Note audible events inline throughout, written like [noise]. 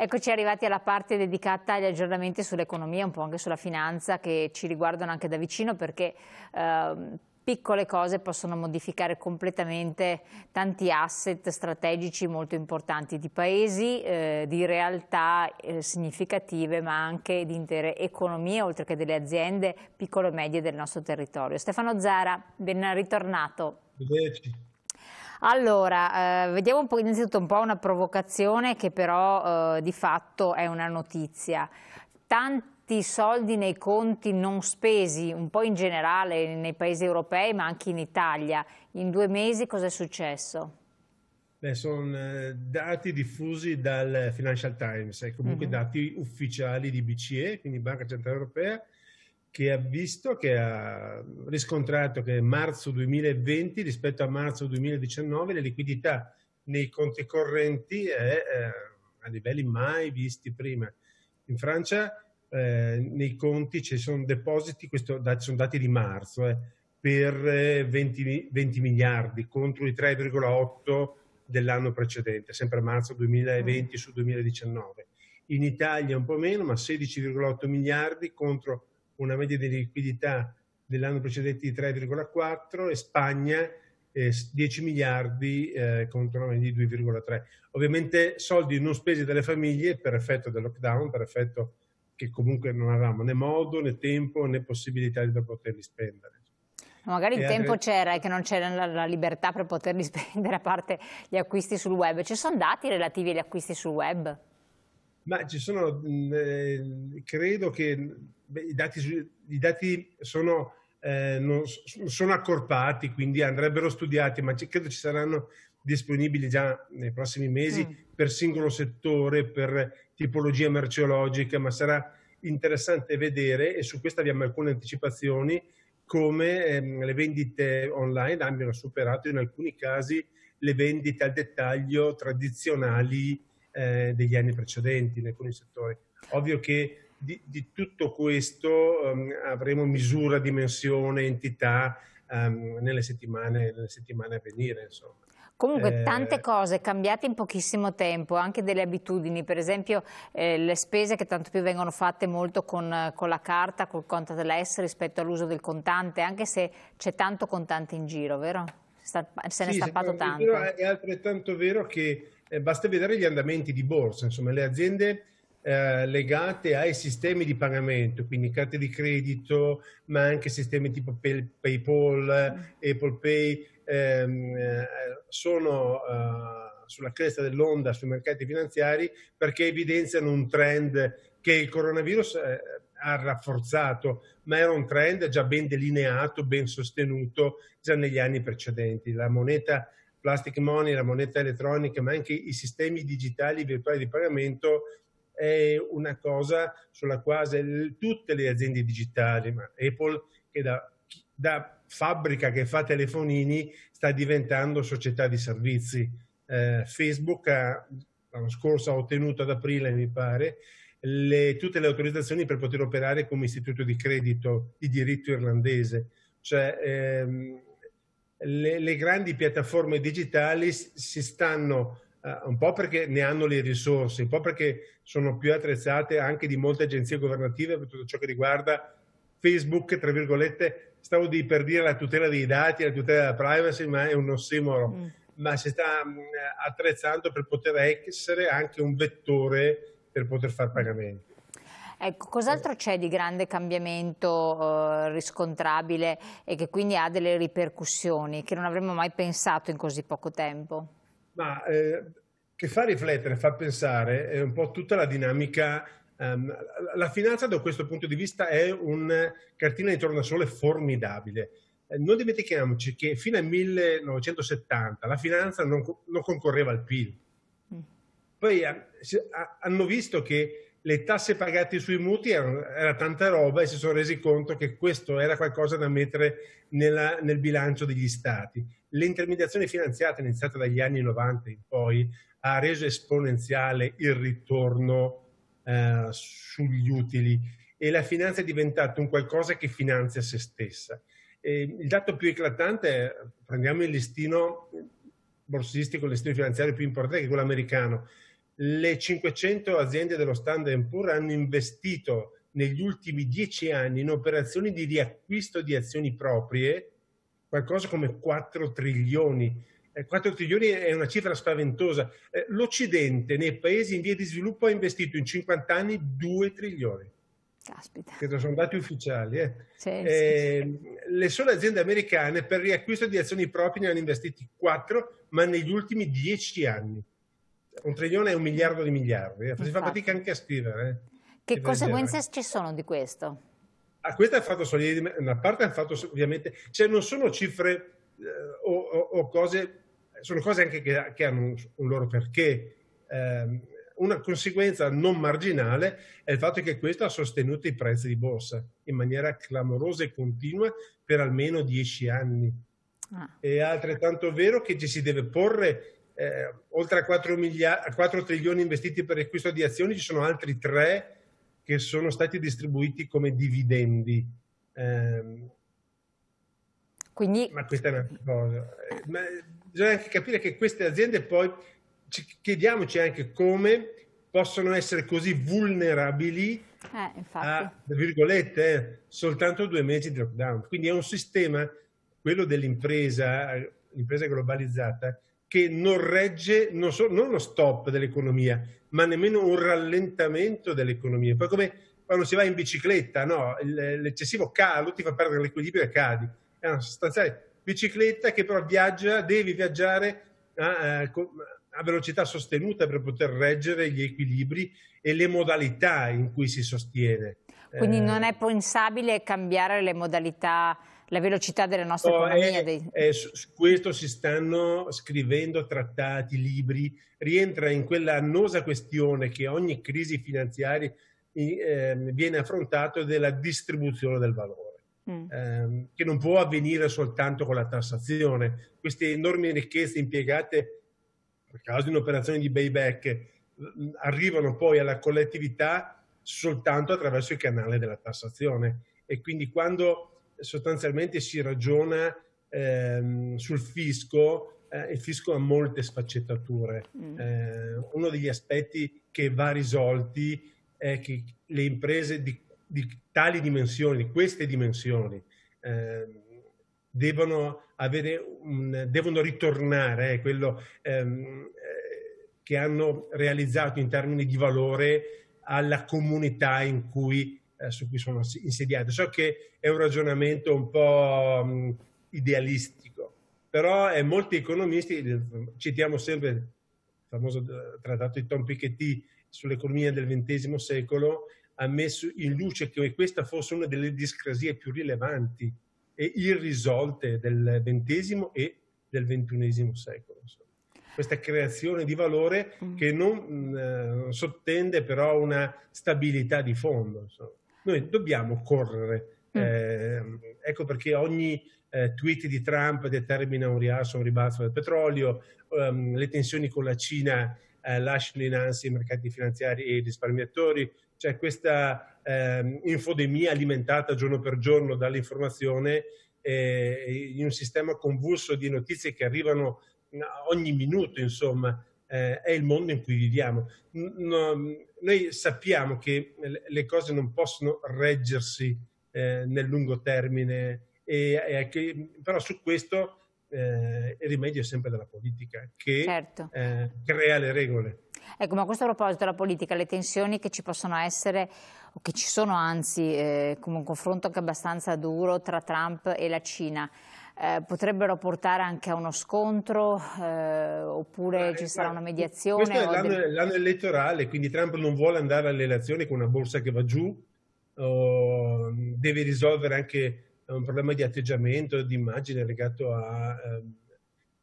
Eccoci arrivati alla parte dedicata agli aggiornamenti sull'economia, un po' anche sulla finanza, che ci riguardano anche da vicino perché eh, piccole cose possono modificare completamente tanti asset strategici molto importanti di paesi, eh, di realtà eh, significative, ma anche di intere economie, oltre che delle aziende piccole e medie del nostro territorio. Stefano Zara, ben ritornato. Grazie. Allora, eh, vediamo un po', innanzitutto un po' una provocazione che però eh, di fatto è una notizia. Tanti soldi nei conti non spesi, un po' in generale nei paesi europei ma anche in Italia. In due mesi cosa è successo? Beh, sono eh, dati diffusi dal Financial Times, e eh, comunque uh mm-hmm. -huh. dati ufficiali di BCE, quindi Banca Centrale Europea, che ha visto, che ha riscontrato che marzo 2020 rispetto a marzo 2019 la liquidità nei conti correnti è eh, a livelli mai visti prima. In Francia eh, nei conti ci sono depositi, questo sono dati di marzo, eh, per 20, eh, 20 miliardi contro i 3,8 dell'anno precedente, sempre marzo 2020 mm. su 2019. In Italia un po' meno, ma 16,8 miliardi contro una media di liquidità dell'anno precedente di 3,4 e Spagna 10 eh, miliardi eh, contro una media di 2,3. Ovviamente soldi non spesi dalle famiglie per effetto del lockdown, per effetto che comunque non avevamo né modo né tempo né possibilità di poterli spendere. Magari il tempo c'era e che non c'era la, la, libertà per poterli [laughs] spendere, a parte gli acquisti sul web. Ci sono dati relativi agli acquisti sul web? Ma ci sono, eh, credo che beh, i, dati, i, dati, sono, eh, non, sono accorpati, quindi andrebbero studiati, ma credo ci saranno disponibili già nei prossimi mesi mm. per singolo settore, per tipologia merceologica, ma sarà interessante vedere, e su questo abbiamo alcune anticipazioni, come ehm, le vendite online abbiano superato in alcuni casi le vendite al dettaglio tradizionali eh, degli anni precedenti in alcuni settori. Ovvio che di, di tutto questo um, avremo misura, dimensione, entità um, nelle, settimane, nelle, settimane, a venire. Insomma. Comunque eh, tante cose cambiate in pochissimo tempo, anche delle abitudini, per esempio eh, le spese che tanto più vengono fatte molto con, con la carta, col conto contatless rispetto all'uso del contante, anche se c'è tanto contante in giro, vero? Se ne è stampato tanto. È altrettanto vero che eh, basta vedere gli andamenti di borsa, insomma le aziende eh, legate ai sistemi di pagamento, quindi carte di credito, ma anche sistemi tipo pay, PayPal, mm. Apple Pay, ehm, eh, sono eh, sulla cresta dell'onda sui mercati finanziari perché evidenziano un trend che il coronavirus eh, ha rafforzato, ma era un trend già ben delineato, ben sostenuto già negli anni precedenti. La moneta plastic money, la moneta elettronica, ma anche i sistemi digitali virtuali di pagamento è una cosa sulla quale tutte le aziende digitali, ma Apple che da, da fabbrica che fa telefonini sta diventando società di servizi. Eh, Facebook ha, l'anno scorso ha ottenuto ad aprile, mi pare, le, tutte le autorizzazioni per poter operare come istituto di credito di diritto irlandese. Cioè, ehm, le, le grandi piattaforme digitali si stanno Uh, un po' perché ne hanno le risorse, un po' perché sono più attrezzate anche di molte agenzie governative per tutto ciò che riguarda Facebook, tra virgolette, stavo di per dire la tutela dei dati, la tutela della privacy, ma è un ossimoro, mm. ma si sta mh, mm, attrezzando per poter essere anche un vettore per poter fare pagamenti. Ecco, cos'altro c'è di grande cambiamento eh, riscontrabile e che quindi ha delle ripercussioni che non avremmo mai pensato in così poco tempo? Ma, eh, che fa riflettere, fa pensare, è un po' tutta la dinamica ehm, la finanza da questo punto di vista è una cartina di tornasole formidabile. Eh, non dimentichiamoci che fino al 1970 la finanza non, non concorreva al PIL. Mm. Poi eh, hanno visto che le tasse pagate sui mutui erano, era tanta roba e si sono resi conto che questo era qualcosa da mettere nella, nel bilancio degli stati. L'intermediazione finanziata iniziata dagli anni 90 in poi ha reso esponenziale il ritorno eh, sugli utili e la finanza è diventata un qualcosa che finanzia se stessa. E il dato più eclatante, è, prendiamo il listino borsistico, il listino finanziario più importante che è quello americano, le 500 aziende dello Standard Poor's hanno investito negli ultimi dieci anni in operazioni di riacquisto di azioni proprie qualcosa come 4 trilioni. 4 eh, trilioni è una cifra spaventosa. Eh, L'Occidente, nei paesi in via di sviluppo, ha investito in 50 anni 2 trilioni. Caspita. Che sono dati ufficiali. Eh. Sì, eh, sì, ehm, sì. Le sole aziende americane per riacquisto di azioni proprie ne hanno investiti 4, ma negli ultimi 10 anni un trilione è un miliardo di miliardi, eh, si fa fatica anche a scrivere. Eh. Che, conseguenze ci sono di questo? Ah, questo è fatto solidamente, una parte è fatto ovviamente, cioè non sono cifre eh, o, o, cose, sono cose anche che, che hanno un, un, loro perché. Eh, una conseguenza non marginale è il fatto che questo ha sostenuto i prezzi di borsa in maniera clamorosa e continua per almeno dieci anni. Ah. È altrettanto vero che ci si deve porre eh, oltre a 4, milia- a 4 trilioni investiti per l'acquisto di azioni, ci sono altri 3 che sono stati distribuiti come dividendi. Eh, Quindi... Ma questa è una cosa. Eh, ma bisogna anche capire che queste aziende poi, chiediamoci anche come possono essere così vulnerabili eh, a, virgolette, eh, soltanto due mesi di lockdown. Quindi è un sistema, quello dell'impresa, eh, l'impresa globalizzata, che non regge non, so, non uno stop dell'economia, ma nemmeno un rallentamento dell'economia. Poi come quando si va in bicicletta, no? l'eccessivo calo ti fa perdere l'equilibrio e cadi. È una sostanziale bicicletta che però viaggia, devi viaggiare a, eh, a velocità sostenuta per poter reggere gli equilibri e le modalità in cui si sostiene. Quindi eh. non è pensabile cambiare le modalità la velocità della nostra no, economia. È, eh, dei... è, eh, su questo si stanno scrivendo trattati, libri, rientra in quella annosa questione che ogni crisi finanziaria eh, viene affrontata della distribuzione del valore. Mm. Ehm, che non può avvenire soltanto con la tassazione. Queste enormi ricchezze impiegate nel caso di un'operazione di payback mm, arrivano poi alla collettività soltanto attraverso il canale della tassazione e quindi quando sostanzialmente si ragiona ehm, sul fisco, eh, il fisco ha molte sfaccettature. Mm. Eh, uno degli aspetti che va risolti è che le imprese di, di tali dimensioni, di queste dimensioni, ehm, devono, un, devono, ritornare eh, quello ehm, eh, che hanno realizzato in termini di valore alla comunità in cui eh, su cui sono insediate. So che è un ragionamento un po' mh, mm, idealistico, però eh, molti economisti, eh, citiamo sempre il famoso eh, trattato di Tom Piketty sull'economia del XX secolo, ha messo in luce che questa fosse una delle discrasie più rilevanti e irrisolte del XX e del XXI secolo. Questa creazione di valore mm. che non mh, mm, eh, sottende però una stabilità di fondo. Insomma. Noi dobbiamo correre. Mm. Eh, ecco perché ogni eh, tweet di Trump determina un rialzo, un ribasso del petrolio, um, le tensioni con la Cina eh, lasciano in ansia i mercati finanziari e i risparmiatori, cioè questa eh, infodemia alimentata giorno per giorno dall'informazione in un sistema convulso di notizie che arrivano mm, ogni minuto, insomma, eh, è il mondo in cui viviamo. No, noi sappiamo che le cose non possono reggersi eh, nel lungo termine, e, e che, però su questo eh, il rimedio è sempre della politica che certo. Eh, crea le regole. Ecco, ma a questo proposito, la politica, le tensioni che ci possono essere, o che ci sono anzi, eh, come un confronto anche abbastanza duro tra Trump e la Cina, eh, potrebbero portare anche a uno scontro eh, oppure ci eh, sarà una eh, mediazione? Questo è l'anno, del... l'anno, elettorale, quindi Trump non vuole andare alle elezioni con una borsa che va giù, oh, deve risolvere anche eh, un problema di atteggiamento, di immagine legato a...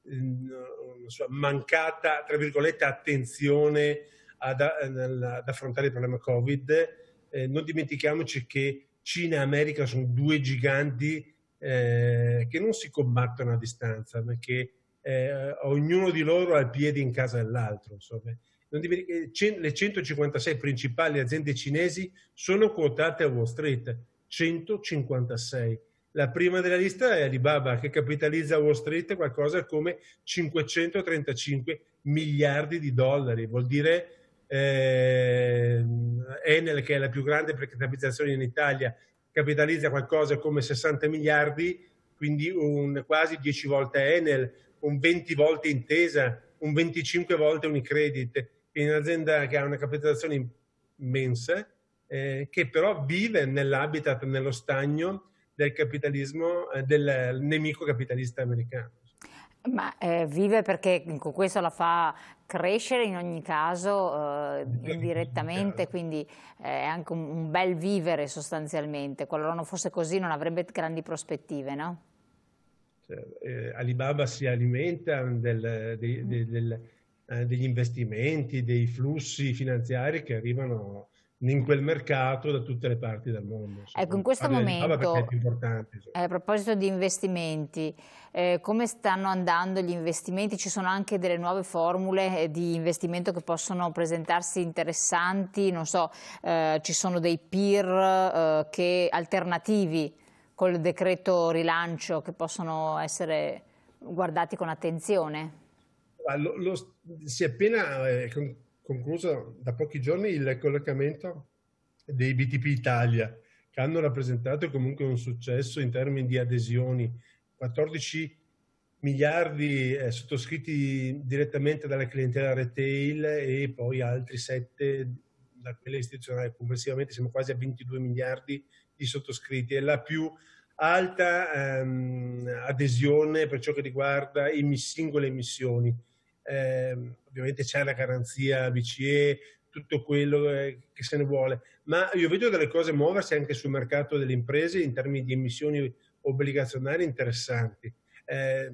Ehm, so, mancata, tra virgolette, attenzione ad, ad affrontare il problema Covid. Eh, non dimentichiamoci che Cina e America sono due giganti eh, che non si combattono a distanza, perché eh, ognuno di loro ha il piede in casa dell'altro. Eh, le 156 principali aziende cinesi sono quotate a Wall Street, 156. La prima della lista è Alibaba, che capitalizza Wall Street qualcosa come 535 miliardi di dollari, vuol dire eh, Enel, che è la più grande per in Italia, capitalizza qualcosa come 60 miliardi, quindi un, quasi 10 volte Enel, un 20 volte Intesa, un 25 volte Unicredit, quindi un'azienda che ha una capitalizzazione immensa, eh, che però vive nell'habitat, nello stagno del capitalismo, eh, del nemico capitalista americano. Ma eh, vive perché con questo la fa crescere in ogni caso eh, indirettamente, quindi eh, è anche un, un, bel vivere sostanzialmente. Qualora non fosse così non avrebbe grandi prospettive, no? Cioè, eh, Alibaba si alimenta del, de, mm. de, del, eh, degli investimenti, dei flussi finanziari che arrivano in quel mercato da tutte le parti del mondo. Ecco, in questo momento, eh, a proposito di investimenti, eh, come stanno andando gli investimenti? Ci sono anche delle nuove formule eh, di investimento che possono presentarsi interessanti, non so, eh, ci sono dei peer eh, che, alternativi col decreto rilancio che possono essere guardati con attenzione? Lo, lo, si è appena eh, concluso da pochi giorni il collocamento dei BTP Italia, che hanno rappresentato comunque un successo in termini di adesioni, 14 miliardi eh, sottoscritti direttamente dalla clientela retail e poi altri 7 da quella istituzionale, complessivamente siamo quasi a 22 miliardi di sottoscritti, è la più alta ehm, adesione per ciò che riguarda i singole emissioni eh, ovviamente c'è la garanzia BCE, tutto quello eh, che se ne vuole, ma io vedo delle cose muoversi anche sul mercato delle imprese in termini di emissioni obbligazionarie interessanti. Eh,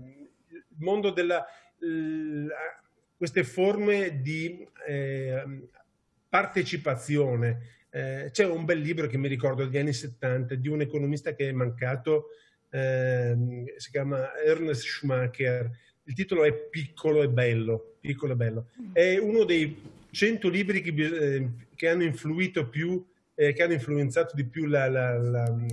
il mondo della... La, queste forme di eh, partecipazione. Eh, c'è un bel libro che mi ricordo degli anni 70 di un economista che è mancato, eh, si chiama Ernest Schumacher, il titolo è Piccolo e Bello, Piccolo e Bello. Mm. È uno dei 100 libri che, eh, che hanno influito più, eh, che hanno influenzato di più la, la, la, mm,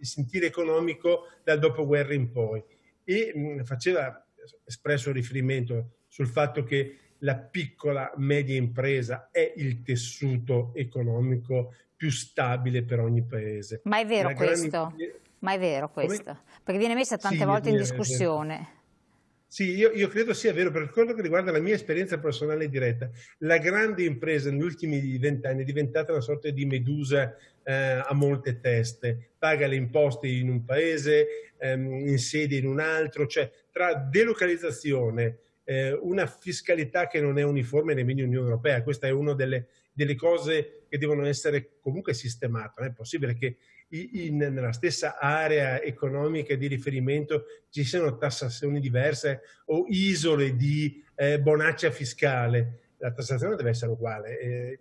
il sentire economico dal dopoguerra in poi. E mh, mm, faceva espresso riferimento sul fatto che la piccola media impresa è il tessuto economico più stabile per ogni paese. Ma è vero la questo? Grande... Ma è vero questo? Come? Perché viene messa tante sì, volte in discussione. Sì, io, io, credo sia vero, per quello che riguarda la mia esperienza personale diretta, la grande impresa negli ultimi vent'anni è diventata una sorta di medusa eh, a molte teste, paga le imposte in un paese, ehm, in sede in un altro, cioè tra delocalizzazione, eh, una fiscalità che non è uniforme nemmeno in Unione Europea, questa è una delle, delle cose che devono essere comunque sistemate, non è possibile che in, nella stessa area economica di riferimento ci siano tassazioni diverse o isole di eh, bonaccia fiscale. La tassazione deve essere uguale. Eh,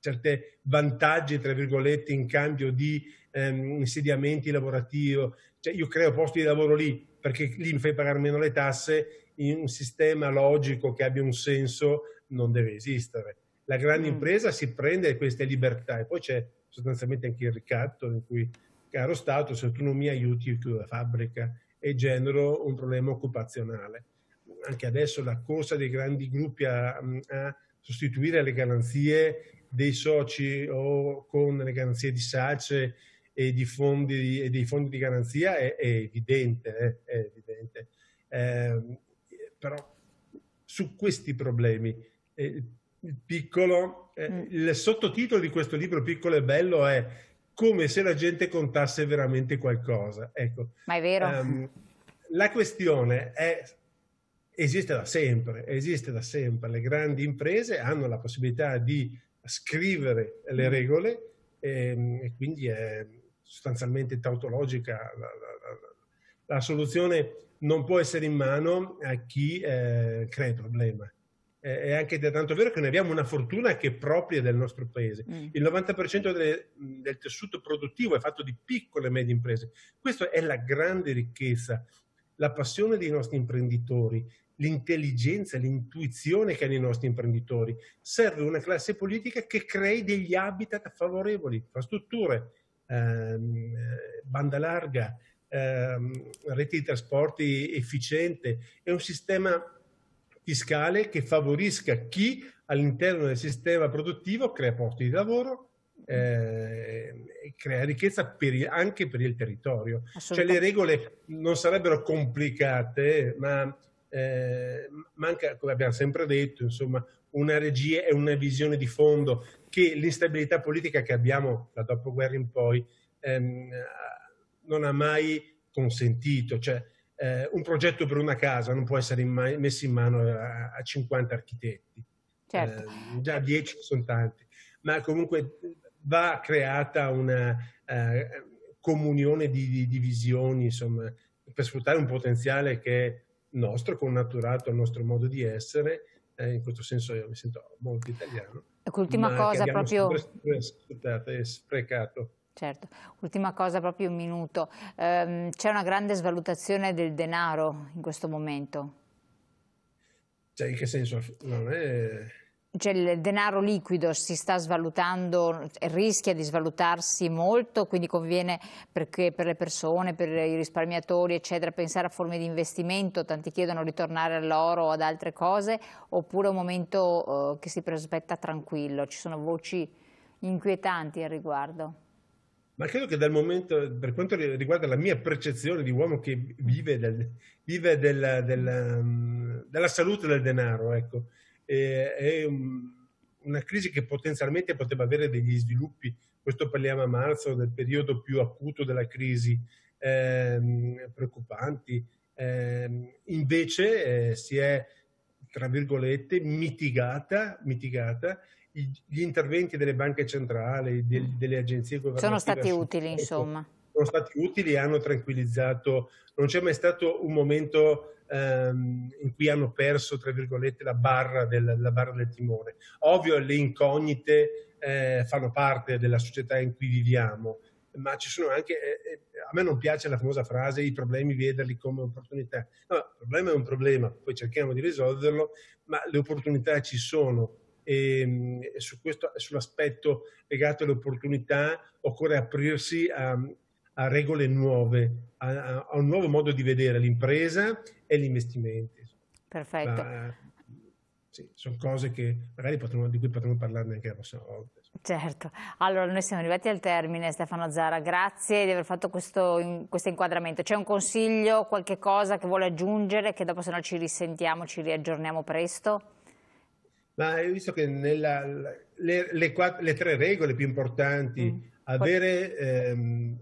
certi vantaggi, tra virgolette, in cambio di ehm, insediamenti lavorativi. Cioè, io creo posti di lavoro lì perché lì mi fai pagare meno le tasse. In un sistema logico che abbia un senso non deve esistere la grande mm. impresa si prende queste libertà e poi c'è sostanzialmente anche il ricatto in cui, caro Stato, se tu non mi aiuti, chiudo la fabbrica e genero un problema occupazionale. Anche adesso la corsa dei grandi gruppi a, a sostituire le garanzie dei soci o con le garanzie di SACE e, di fondi, e dei fondi di garanzia è, è evidente, eh, è evidente. Eh, però su questi problemi eh, piccolo, eh, mm. il sottotitolo di questo libro piccolo e bello è come se la gente contasse veramente qualcosa. Ecco, Ma è vero. Um, la questione è, esiste da sempre, esiste da sempre. Le grandi imprese hanno la possibilità di scrivere le mm. regole e, ehm, e quindi è sostanzialmente tautologica la, la, la, la, soluzione non può essere in mano a chi eh, crea il problema eh, è anche tanto vero che noi abbiamo una fortuna che è propria del nostro paese. Mm. Il 90% delle, del tessuto produttivo è fatto di piccole e medie imprese. Questa è la grande ricchezza, la passione dei nostri imprenditori, l'intelligenza, l'intuizione che hanno i nostri imprenditori. Serve una classe politica che crei degli habitat favorevoli, infrastrutture, ehm, eh, banda larga, ehm, reti di trasporti efficiente, è un sistema fiscale che favorisca chi all'interno del sistema produttivo crea posti di lavoro, mm. eh, crea ricchezza per il, anche per il territorio. Cioè le regole non sarebbero complicate, ma eh, manca, come abbiamo sempre detto, insomma, una regia e una visione di fondo che l'instabilità politica che abbiamo da dopoguerra in poi ehm, non ha mai consentito. Cioè, eh, un progetto per una casa non può essere in ma- messo in mano eh, a, a 50 architetti. Certo. Eh, già 10 sono tanti, ma comunque va creata una eh, comunione di, di, di, visioni, insomma, per sfruttare un potenziale che è nostro, connaturato al nostro modo di essere. Eh, in questo senso io mi sento molto italiano. Ecco, L'ultima cosa proprio... Sempre, sempre, sprecato. Certo, ultima cosa, proprio un minuto. Ehm, c'è una grande svalutazione del denaro in questo momento. Cioè, in che senso? Non è... Cioè, il denaro liquido si sta svalutando, rischia di svalutarsi molto, quindi conviene perché per le persone, per i risparmiatori, eccetera, pensare a forme di investimento, tanti chiedono di tornare all'oro o ad altre cose, oppure un momento eh, che si prospetta tranquillo, ci sono voci inquietanti al riguardo ma credo che dal momento, per quanto riguarda la mia percezione di uomo che vive, del, vive della, della, mm, della, salute del denaro, ecco, è, è una crisi che potenzialmente poteva avere degli sviluppi, questo parliamo a marzo, del periodo più acuto della crisi, ehm, preoccupanti, ehm, invece eh, si è, tra virgolette, mitigata, mitigata gli interventi delle banche centrali, delle, mm. delle agenzie governative. Sono stati utili, insomma. Sono stati utili e hanno tranquillizzato. Non c'è mai stato un momento ehm, in cui hanno perso, tra virgolette, la barra del, la barra del timone. Ovvio, le incognite eh, fanno parte della società in cui viviamo, ma ci sono anche, eh, eh a me non piace la famosa frase i problemi vederli come opportunità. No, il problema è un problema, poi cerchiamo di risolverlo, ma le opportunità ci sono e, ehm, e su questo, sull'aspetto legato alle opportunità occorre aprirsi a, a regole nuove, a, a, un nuovo modo di vedere l'impresa e gli investimenti. Perfetto. Ma, ah, sì, sono cose che magari potremo, di cui potremmo parlarne anche la prossima volta. Certo, allora noi siamo arrivati al termine Stefano Zara, grazie di aver fatto questo, questo inquadramento. C'è un consiglio, qualche cosa che vuole aggiungere che dopo se no ci risentiamo, ci riaggiorniamo presto? ma hai visto che nella, le, le, quattro, le, tre regole più importanti, mm. avere ehm,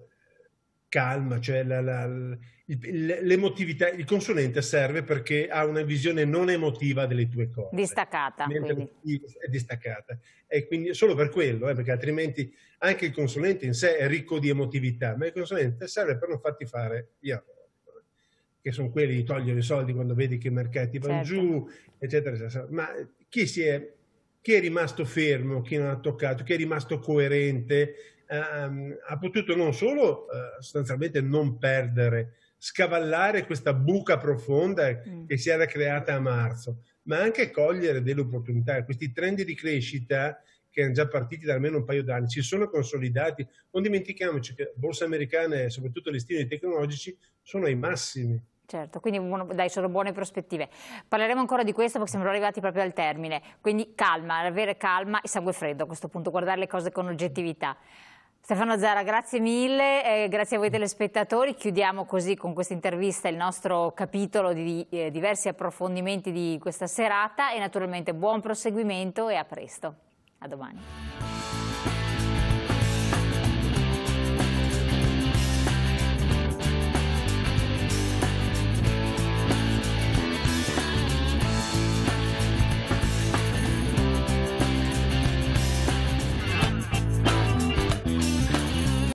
calma, cioè la, la, il, l'emotività, il consulente serve perché ha una visione non emotiva delle tue cose. Distaccata. È distaccata. E quindi solo per quello, eh, perché altrimenti anche il consulente in sé è ricco di emotività, ma il consulente serve per non farti fare gli errori che sono quelli di togliere i soldi quando vedi che i mercati vanno certo. giù, eccetera, eccetera. Ma chi, è, chi è rimasto fermo, chi non ha toccato, chi è rimasto coerente, ehm, ha potuto non solo eh, sostanzialmente non perdere, scavallare questa buca profonda mm. che si era creata a marzo, ma anche cogliere delle opportunità. Questi trend di crescita che erano già partiti da almeno un paio d'anni, si sono consolidati. Non dimentichiamoci che borse americane, soprattutto le stime tecnologici, sono ai massimi. Certo, quindi buono, dai, sono buone prospettive. Parleremo ancora di questo perché siamo arrivati proprio al termine, quindi calma, avere calma e sangue freddo a questo punto, guardare le cose con oggettività. Stefano Zara, grazie mille, eh, grazie a voi telespettatori. Chiudiamo così con questa intervista il nostro capitolo di eh, diversi approfondimenti di questa serata e naturalmente buon proseguimento e a presto. A domani.